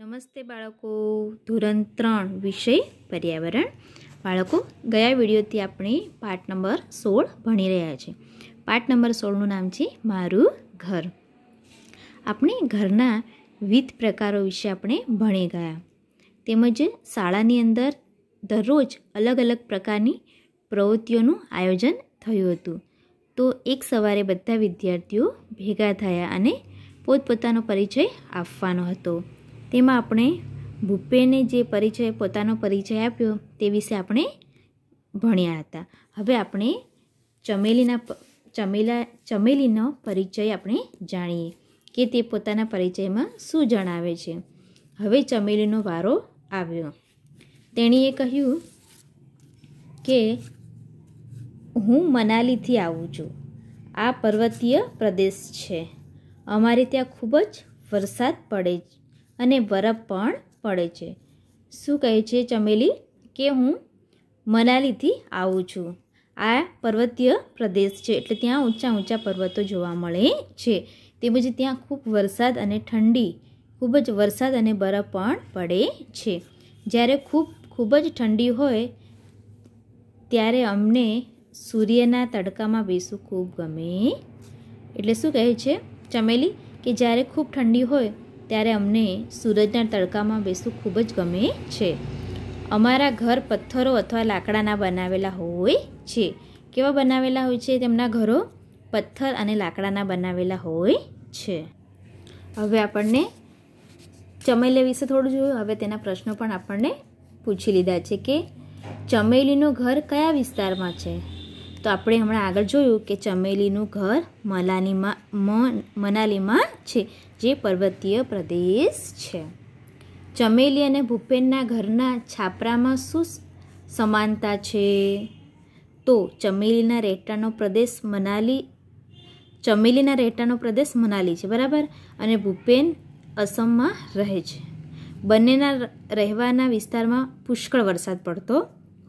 નમસ્તે બાળકો ધોરણ ત્રણ વિષય પર્યાવરણ બાળકો ગયા વિડીયોથી આપણે પાઠ નંબર સોળ ભણી રહ્યા છે પાઠ નંબર સોળનું નામ છે મારું ઘર આપણે ઘરના વિવિધ પ્રકારો વિશે આપણે ભણી ગયા તેમજ શાળાની અંદર દરરોજ અલગ અલગ પ્રકારની પ્રવૃત્તિઓનું આયોજન થયું હતું તો એક સવારે બધા વિદ્યાર્થીઓ ભેગા થયા અને પોતપોતાનો પરિચય આપવાનો હતો તેમાં આપણે ભૂપેને જે પરિચય પોતાનો પરિચય આપ્યો તે વિશે આપણે ભણ્યા હતા હવે આપણે ચમેલીના ચમેલા ચમેલીનો પરિચય આપણે જાણીએ કે તે પોતાના પરિચયમાં શું જણાવે છે હવે ચમેલીનો વારો આવ્યો તેણીએ કહ્યું કે હું મનાલીથી આવું છું આ પર્વતીય પ્રદેશ છે અમારે ત્યાં ખૂબ જ વરસાદ પડે અને બરફ પણ પડે છે શું કહે છે ચમેલી કે હું મનાલીથી આવું છું આ પર્વતીય પ્રદેશ છે એટલે ત્યાં ઊંચા ઊંચા પર્વતો જોવા મળે છે તેમજ ત્યાં ખૂબ વરસાદ અને ઠંડી ખૂબ જ વરસાદ અને બરફ પણ પડે છે જ્યારે ખૂબ ખૂબ જ ઠંડી હોય ત્યારે અમને સૂર્યના તડકામાં બેસવું ખૂબ ગમે એટલે શું કહે છે ચમેલી કે જ્યારે ખૂબ ઠંડી હોય ત્યારે અમને સૂરજના તડકામાં બેસવું ખૂબ જ ગમે છે અમારા ઘર પથ્થરો અથવા લાકડાના બનાવેલા હોય છે કેવા બનાવેલા હોય છે તેમના ઘરો પથ્થર અને લાકડાના બનાવેલા હોય છે હવે આપણને ચમેલી વિશે થોડું જોયું હવે તેના પ્રશ્નો પણ આપણને પૂછી લીધા છે કે ચમેલીનું ઘર કયા વિસ્તારમાં છે તો આપણે હમણાં આગળ જોયું કે ચમેલીનું ઘર મલાનીમાં મનાલીમાં છે જે પર્વતીય પ્રદેશ છે ચમેલી અને ભૂપેનના ઘરના છાપરામાં શું સમાનતા છે તો ચમેલીના રહેઠાણનો પ્રદેશ મનાલી ચમેલીના રહેટાનો પ્રદેશ મનાલી છે બરાબર અને ભૂપેન અસમમાં રહે છે બંનેના રહેવાના વિસ્તારમાં પુષ્કળ વરસાદ પડતો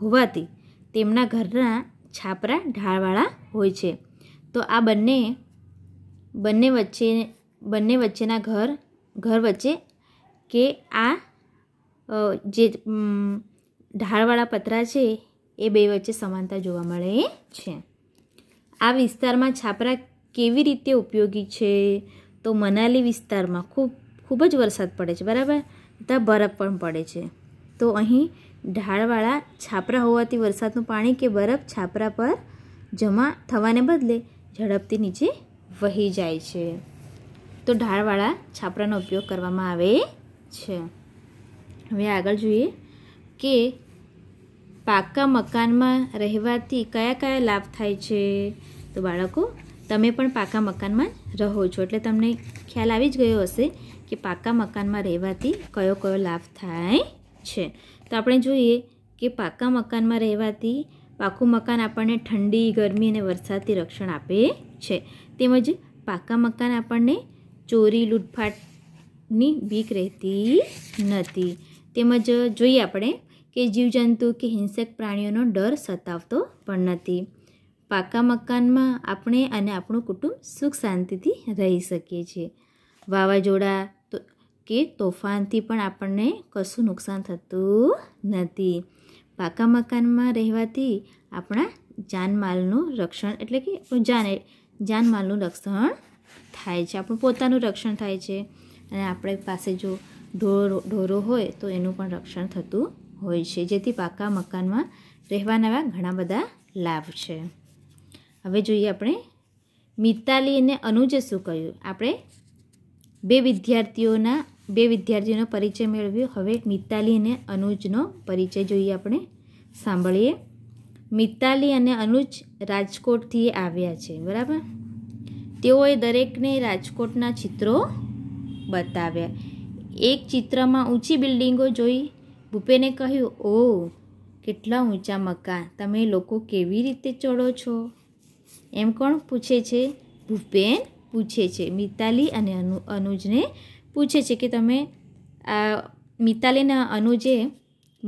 હોવાથી તેમના ઘરના છાપરા ઢાળવાળા હોય છે તો આ બંને બંને વચ્ચે બંને વચ્ચેના ઘર ઘર વચ્ચે કે આ જે ઢાળવાળા પતરા છે એ બે વચ્ચે સમાનતા જોવા મળે છે આ વિસ્તારમાં છાપરા કેવી રીતે ઉપયોગી છે તો મનાલી વિસ્તારમાં ખૂબ ખૂબ જ વરસાદ પડે છે બરાબર ત્યાં બરફ પણ પડે છે તો અહીં ઢાળવાળા છાપરા હોવાથી વરસાદનું પાણી કે બરફ છાપરા પર જમા થવાને બદલે ઝડપથી નીચે વહી જાય છે તો ઢાળવાળા છાપરાનો ઉપયોગ કરવામાં આવે છે હવે આગળ જોઈએ કે પાકા મકાનમાં રહેવાથી કયા કયા લાભ થાય છે તો બાળકો તમે પણ પાકા મકાનમાં રહો છો એટલે તમને ખ્યાલ આવી જ ગયો હશે કે પાકા મકાનમાં રહેવાથી કયો કયો લાભ થાય છે તો આપણે જોઈએ કે પાકા મકાનમાં રહેવાથી પાકું મકાન આપણને ઠંડી ગરમી અને વરસાદથી રક્ષણ આપે છે તેમજ પાકા મકાન આપણને ચોરી લૂંટફાટની બીક રહેતી નથી તેમજ જોઈએ આપણે કે જીવજંતુ કે હિંસક પ્રાણીઓનો ડર સતાવતો પણ નથી પાકા મકાનમાં આપણે અને આપણું કુટુંબ સુખ શાંતિથી રહી શકીએ છીએ વાવાઝોડા કે તોફાનથી પણ આપણને કશું નુકસાન થતું નથી પાકા મકાનમાં રહેવાથી આપણા જાનમાલનું રક્ષણ એટલે કે જાન જાનમાલનું રક્ષણ થાય છે આપણું પોતાનું રક્ષણ થાય છે અને આપણે પાસે જો ઢોરો ઢોરો હોય તો એનું પણ રક્ષણ થતું હોય છે જેથી પાકા મકાનમાં રહેવાના એવા ઘણા બધા લાભ છે હવે જોઈએ આપણે મિતાલી અને અનુજે શું કહ્યું આપણે બે વિદ્યાર્થીઓના બે વિદ્યાર્થીઓનો પરિચય મેળવ્યો હવે મિતાલી અને અનુજનો પરિચય જોઈએ આપણે સાંભળીએ મિતાલી અને અનુજ રાજકોટથી આવ્યા છે બરાબર તેઓએ દરેકને રાજકોટના ચિત્રો બતાવ્યા એક ચિત્રમાં ઊંચી બિલ્ડિંગો જોઈ ભૂપેને કહ્યું ઓ કેટલા ઊંચા મકાન તમે લોકો કેવી રીતે ચડો છો એમ કોણ પૂછે છે ભૂપેન પૂછે છે મિતાલી અને અનુ અનુજને પૂછે છે કે તમે આ મિતાલીના અનુજે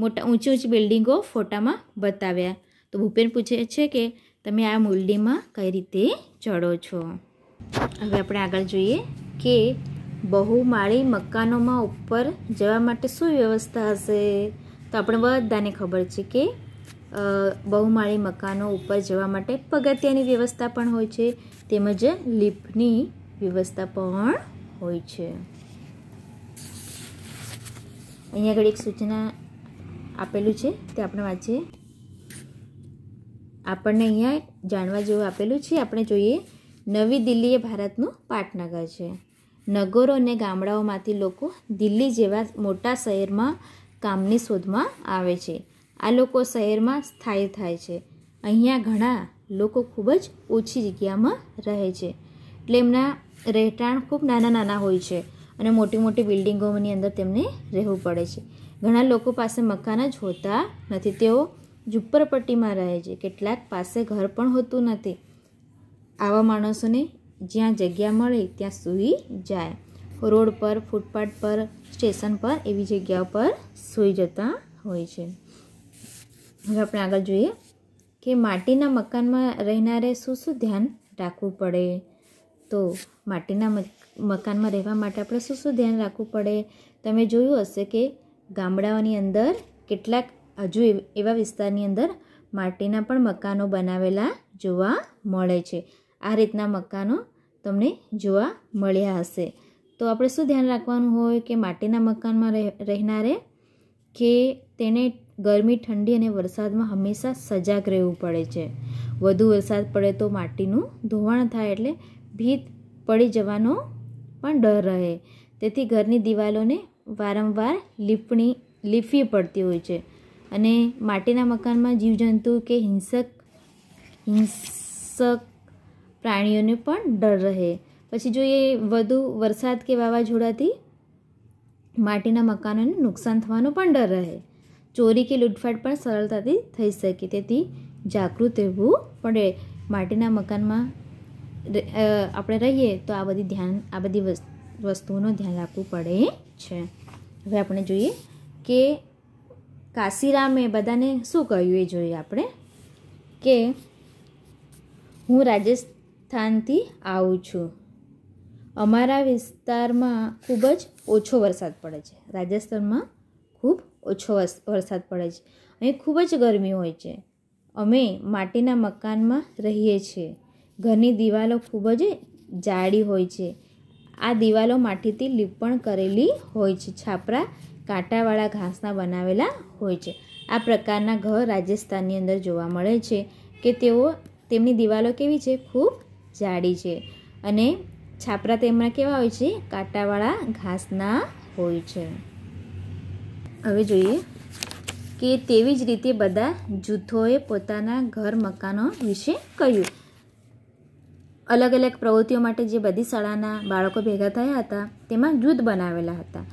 મોટા ઊંચી ઊંચી બિલ્ડિંગો ફોટામાં બતાવ્યા તો ભૂપેન પૂછે છે કે તમે આ મુલડીમાં કઈ રીતે ચડો છો હવે આપણે આગળ જોઈએ કે બહુમાળી મકાનોમાં ઉપર જવા માટે શું વ્યવસ્થા હશે તો આપણે બધાને ખબર છે કે બહુમાળી મકાનો ઉપર જવા માટે પગથિયાની વ્યવસ્થા પણ હોય છે તેમજ લિફ્ટની વ્યવસ્થા પણ હોય છે અહીંયા આગળ એક સૂચના આપેલું છે તે આપણે વાંચીએ આપણને અહીંયા જાણવા જેવું આપેલું છે આપણે જોઈએ નવી દિલ્હી એ ભારતનું પાટનગર છે નગરો અને ગામડાઓમાંથી લોકો દિલ્હી જેવા મોટા શહેરમાં કામની શોધમાં આવે છે આ લોકો શહેરમાં સ્થાયી થાય છે અહીંયા ઘણા લોકો ખૂબ જ ઓછી જગ્યામાં રહે છે એટલે એમના રહેઠાણ ખૂબ નાના નાના હોય છે અને મોટી મોટી બિલ્ડિંગોની અંદર તેમને રહેવું પડે છે ઘણા લોકો પાસે મકાન જ હોતા નથી તેઓ ઝુંપડપટ્ટીમાં રહે છે કેટલાક પાસે ઘર પણ હોતું નથી આવા માણસોને જ્યાં જગ્યા મળે ત્યાં સૂઈ જાય રોડ પર ફૂટપાથ પર સ્ટેશન પર એવી જગ્યાઓ પર સૂઈ જતા હોય છે હવે આપણે આગળ જોઈએ કે માટીના મકાનમાં રહેનારે શું શું ધ્યાન રાખવું પડે તો માટીના મકાનમાં રહેવા માટે આપણે શું શું ધ્યાન રાખવું પડે તમે જોયું હશે કે ગામડાઓની અંદર કેટલાક હજુ એવા વિસ્તારની અંદર માટીના પણ મકાનો બનાવેલા જોવા મળે છે આ રીતના મકાનો તમને જોવા મળ્યા હશે તો આપણે શું ધ્યાન રાખવાનું હોય કે માટીના મકાનમાં રહેનારે કે તેને ગરમી ઠંડી અને વરસાદમાં હંમેશા સજાગ રહેવું પડે છે વધુ વરસાદ પડે તો માટીનું ધોવાણ થાય એટલે ભીત પડી જવાનો પણ ડર રહે તેથી ઘરની દિવાલોને વારંવાર લીપણી લીપવી પડતી હોય છે અને માટીના મકાનમાં જીવજંતુ કે હિંસક હિંસક પ્રાણીઓને પણ ડર રહે પછી જોઈએ વધુ વરસાદ કે વાવાઝોડાથી માટીના મકાનોને નુકસાન થવાનો પણ ડર રહે ચોરી કે લૂંટફાટ પણ સરળતાથી થઈ શકે તેથી જાગૃત રહેવું પડે માટીના મકાનમાં આપણે રહીએ તો આ બધી ધ્યાન આ બધી વસ્તુઓનું ધ્યાન રાખવું પડે છે હવે આપણે જોઈએ કે કાશીરામે બધાને શું કહ્યું એ જોઈએ આપણે કે હું રાજસ્થાનથી આવું છું અમારા વિસ્તારમાં ખૂબ જ ઓછો વરસાદ પડે છે રાજસ્થાનમાં ખૂબ ઓછો વરસાદ પડે છે અહીં ખૂબ જ ગરમી હોય છે અમે માટીના મકાનમાં રહીએ છીએ ઘરની દિવાલો ખૂબ જ જાડી હોય છે આ દિવાલો માટીથી લીપણ કરેલી હોય છે છાપરા કાંટાવાળા ઘાસના બનાવેલા હોય છે આ પ્રકારના ઘર રાજસ્થાનની અંદર જોવા મળે છે કે તેઓ તેમની દિવાલો કેવી છે ખૂબ જાડી છે અને છાપરા તેમના કેવા હોય છે કાંટાવાળા ઘાસના હોય છે હવે જોઈએ કે તેવી જ રીતે બધા જૂથોએ પોતાના ઘર મકાનો વિશે કહ્યું અલગ અલગ પ્રવૃત્તિઓ માટે જે બધી શાળાના બાળકો ભેગા થયા હતા તેમાં જૂથ બનાવેલા હતા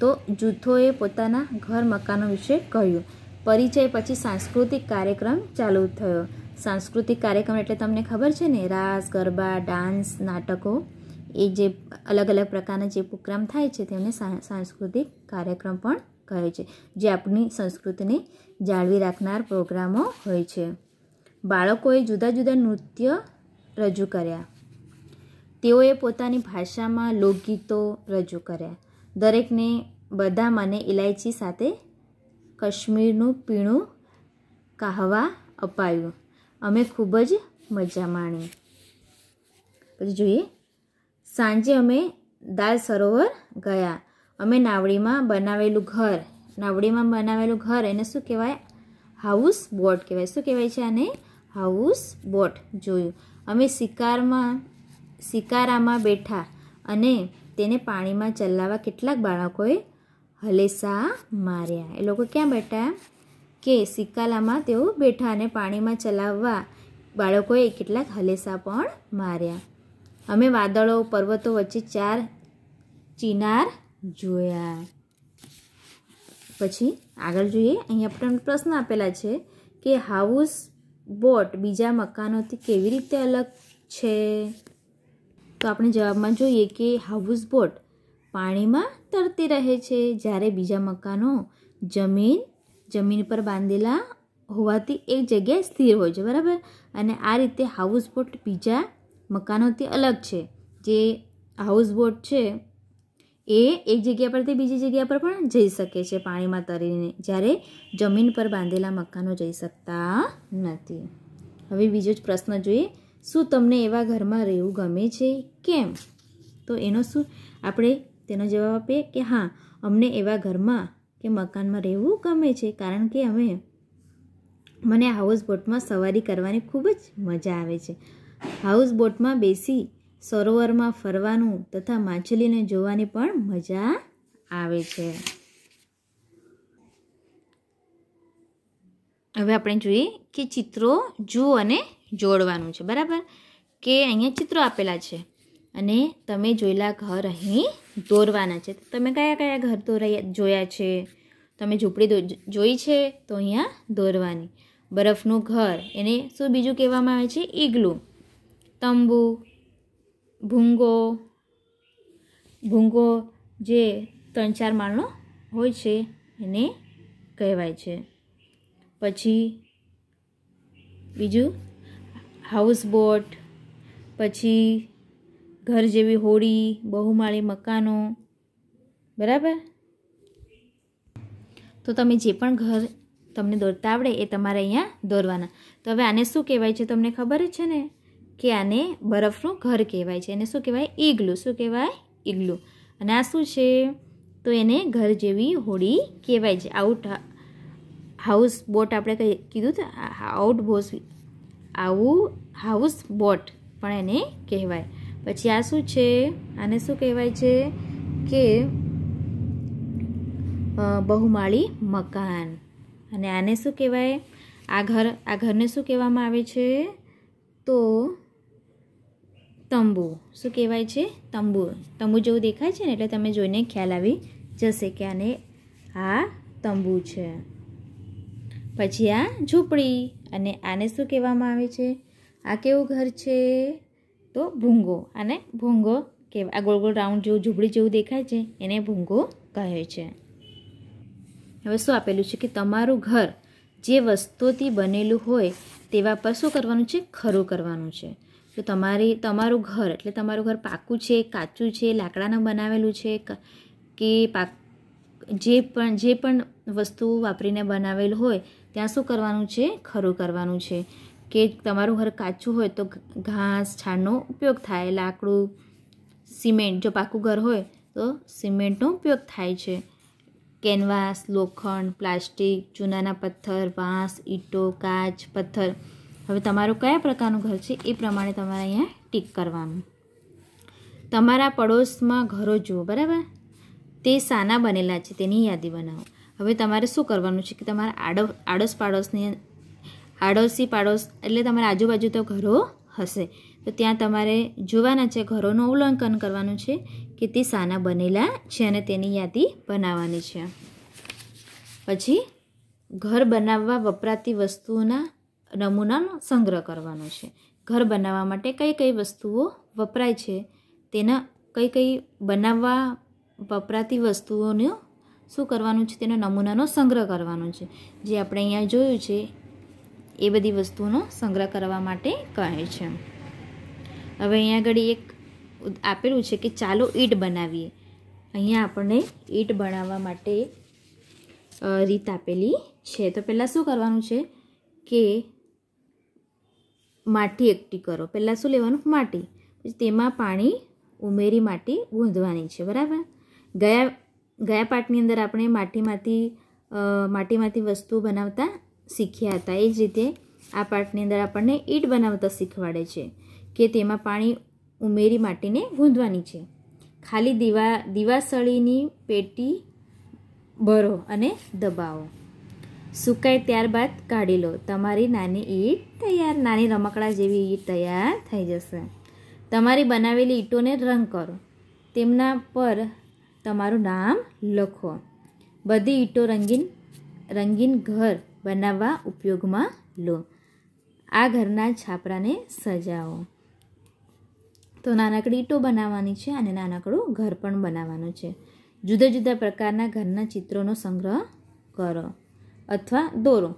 તો જૂથોએ પોતાના ઘર મકાનો વિશે કહ્યું પરિચય પછી સાંસ્કૃતિક કાર્યક્રમ ચાલુ થયો સાંસ્કૃતિક કાર્યક્રમ એટલે તમને ખબર છે ને રાસ ગરબા ડાન્સ નાટકો એ જે અલગ અલગ પ્રકારના જે પ્રોગ્રામ થાય છે તેમને સાંસ્કૃતિક કાર્યક્રમ પણ કહે છે જે આપણી સંસ્કૃતિને જાળવી રાખનાર પ્રોગ્રામો હોય છે બાળકોએ જુદા જુદા નૃત્ય રજૂ કર્યા તેઓએ પોતાની ભાષામાં લોકગીતો રજૂ કર્યા દરેકને બધા મને ઇલાયચી સાથે કાશ્મીરનું પીણું કાહવા અપાયું અમે ખૂબ જ મજા માણી પછી જોઈએ સાંજે અમે દાલ સરોવર ગયા અમે નાવડીમાં બનાવેલું ઘર નાવડીમાં બનાવેલું ઘર એને શું કહેવાય હાઉસ બોટ કહેવાય શું કહેવાય છે આને હાઉસ બોટ જોયું અમે શિકારમાં શિકારામાં બેઠા અને તેને પાણીમાં ચલાવવા કેટલાક બાળકોએ હલેસા માર્યા એ લોકો ક્યાં બેઠા કે શિકાલામાં તેઓ બેઠા અને પાણીમાં ચલાવવા બાળકોએ કેટલાક હલેસા પણ માર્યા અમે વાદળો પર્વતો વચ્ચે ચાર ચિનાર જોયા પછી આગળ જોઈએ અહીંયા પણ પ્રશ્ન આપેલા છે કે હાઉસ બોટ બીજા મકાનોથી કેવી રીતે અલગ છે તો આપણે જવાબમાં જોઈએ કે હાઉસ બોટ પાણીમાં તરતી રહે છે જ્યારે બીજા મકાનો જમીન જમીન પર બાંધેલા હોવાથી એક જગ્યાએ સ્થિર હોય છે બરાબર અને આ રીતે હાઉસ બોટ બીજા મકાનોથી અલગ છે જે હાઉસ બોટ છે એ એક જગ્યા પરથી બીજી જગ્યા પર પણ જઈ શકે છે પાણીમાં તરીને જ્યારે જમીન પર બાંધેલા મકાનો જઈ શકતા નથી હવે બીજો જ પ્રશ્ન જોઈએ શું તમને એવા ઘરમાં રહેવું ગમે છે કેમ તો એનો શું આપણે તેનો જવાબ આપીએ કે હા અમને એવા ઘરમાં કે મકાનમાં રહેવું ગમે છે કારણ કે અમે મને હાઉસ બોટમાં સવારી કરવાની ખૂબ જ મજા આવે છે હાઉસ બોટમાં બેસી સરોવરમાં ફરવાનું તથા માછલીને જોવાની પણ મજા આવે છે હવે આપણે જોઈએ કે ચિત્રો જુઓ અને જોડવાનું છે બરાબર કે અહીંયા ચિત્રો આપેલા છે અને તમે જોયેલા ઘર અહીં દોરવાના છે તમે કયા કયા ઘર દોરાયા જોયા છે તમે ઝૂંપડી જોઈ છે તો અહીંયા દોરવાની બરફનું ઘર એને શું બીજું કહેવામાં આવે છે ઈગલું તંબુ ભૂંગો ભૂંગો જે ત્રણ ચાર માળનો હોય છે એને કહેવાય છે પછી બીજું હાઉસબોટ પછી ઘર જેવી હોડી બહુમાળી મકાનો બરાબર તો તમે જે પણ ઘર તમને દોરતા આવડે એ તમારે અહીંયા દોરવાના તો હવે આને શું કહેવાય છે તમને ખબર જ છે ને કે આને બરફનું ઘર કહેવાય છે એને શું કહેવાય ઈગલું શું કહેવાય ઈગલું અને આ શું છે તો એને ઘર જેવી હોડી કહેવાય છે આઉટ હાઉસ બોટ આપણે કહી કીધું તો આઉટ બોસ આવું હાઉસ બોટ પણ એને કહેવાય પછી આ શું છે આને શું કહેવાય છે કે બહુમાળી મકાન અને આને શું કહેવાય આ ઘર આ ઘરને શું કહેવામાં આવે છે તો તંબુ શું કહેવાય છે તંબુ તંબુ જેવું દેખાય છે ને એટલે તમે જોઈને ખ્યાલ આવી જશે કે આને આ તંબુ છે પછી આ ઝૂંપડી અને આને શું કહેવામાં આવે છે આ કેવું ઘર છે તો ભૂંગો આને ભૂંગો કે આ ગોળ ગોળ રાઉન્ડ જેવું ઝૂંપડી જેવું દેખાય છે એને ભૂંગો કહે છે હવે શું આપેલું છે કે તમારું ઘર જે વસ્તુથી બનેલું હોય તેવા પર શું કરવાનું છે ખરું કરવાનું છે જો તમારી તમારું ઘર એટલે તમારું ઘર પાકું છે કાચું છે લાકડાનું બનાવેલું છે કે પાક જે પણ જે પણ વસ્તુ વાપરીને બનાવેલું હોય ત્યાં શું કરવાનું છે ખરું કરવાનું છે કે તમારું ઘર કાચું હોય તો ઘાસ છાણનો ઉપયોગ થાય લાકડું સિમેન્ટ જો પાકું ઘર હોય તો સિમેન્ટનો ઉપયોગ થાય છે કેનવાસ લોખંડ પ્લાસ્ટિક ચૂનાના પથ્થર વાંસ ઈંટો કાચ પથ્થર હવે તમારું કયા પ્રકારનું ઘર છે એ પ્રમાણે તમારે અહીંયા ટીક કરવાનું તમારા પડોશમાં ઘરો જુઓ બરાબર તે સાના બનેલા છે તેની યાદી બનાવો હવે તમારે શું કરવાનું છે કે તમારા આડો આડોશ પાડોશની આડોશી પાડોશ એટલે તમારા આજુબાજુ તો ઘરો હશે તો ત્યાં તમારે જોવાના છે ઘરોનું ઉલ્લંઘન કરવાનું છે કે તે સાના બનેલા છે અને તેની યાદી બનાવવાની છે પછી ઘર બનાવવા વપરાતી વસ્તુઓના નમૂનાનો સંગ્રહ કરવાનો છે ઘર બનાવવા માટે કઈ કઈ વસ્તુઓ વપરાય છે તેના કઈ કઈ બનાવવા વપરાતી વસ્તુઓનો શું કરવાનું છે તેનો નમૂનાનો સંગ્રહ કરવાનો છે જે આપણે અહીંયા જોયું છે એ બધી વસ્તુઓનો સંગ્રહ કરવા માટે કહે છે હવે અહીંયા આગળ એક આપેલું છે કે ચાલો ઈટ બનાવીએ અહીંયા આપણને ઈટ બનાવવા માટે રીત આપેલી છે તો પહેલાં શું કરવાનું છે કે માટી એકઠી કરો પહેલાં શું લેવાનું માટી પછી તેમાં પાણી ઉમેરી માટી ગૂંધવાની છે બરાબર ગયા ગયા પાઠની અંદર આપણે માટીમાંથી માટીમાંથી વસ્તુ બનાવતા શીખ્યા હતા એ જ રીતે આ પાઠની અંદર આપણને ઈટ બનાવતા શીખવાડે છે કે તેમાં પાણી ઉમેરી માટીને ગૂંધવાની છે ખાલી દીવા દીવાસળીની પેટી ભરો અને દબાવો સુકાય ત્યારબાદ કાઢી લો તમારી નાની ઈંટ તૈયાર નાની રમકડા જેવી ઈંટ તૈયાર થઈ જશે તમારી બનાવેલી ઈંટોને રંગ કરો તેમના પર તમારું નામ લખો બધી ઈંટો રંગીન રંગીન ઘર બનાવવા ઉપયોગમાં લો આ ઘરના છાપરાને સજાવો તો નાનકડી ઈંટો બનાવવાની છે અને નાનકડું ઘર પણ બનાવવાનું છે જુદા જુદા પ્રકારના ઘરના ચિત્રોનો સંગ્રહ કરો અથવા દોરો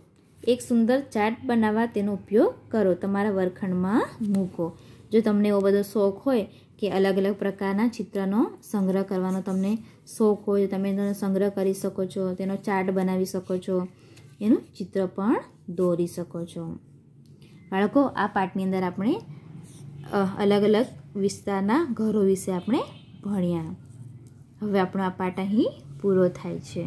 એક સુંદર ચાર્ટ બનાવવા તેનો ઉપયોગ કરો તમારા વર્ખંડમાં મૂકો જો તમને એવો બધો શોખ હોય કે અલગ અલગ પ્રકારના ચિત્રનો સંગ્રહ કરવાનો તમને શોખ હોય તમે તેનો સંગ્રહ કરી શકો છો તેનો ચાર્ટ બનાવી શકો છો એનું ચિત્ર પણ દોરી શકો છો બાળકો આ પાઠની અંદર આપણે અલગ અલગ વિસ્તારના ઘરો વિશે આપણે ભણ્યા હવે આપણો આ પાઠ અહીં પૂરો થાય છે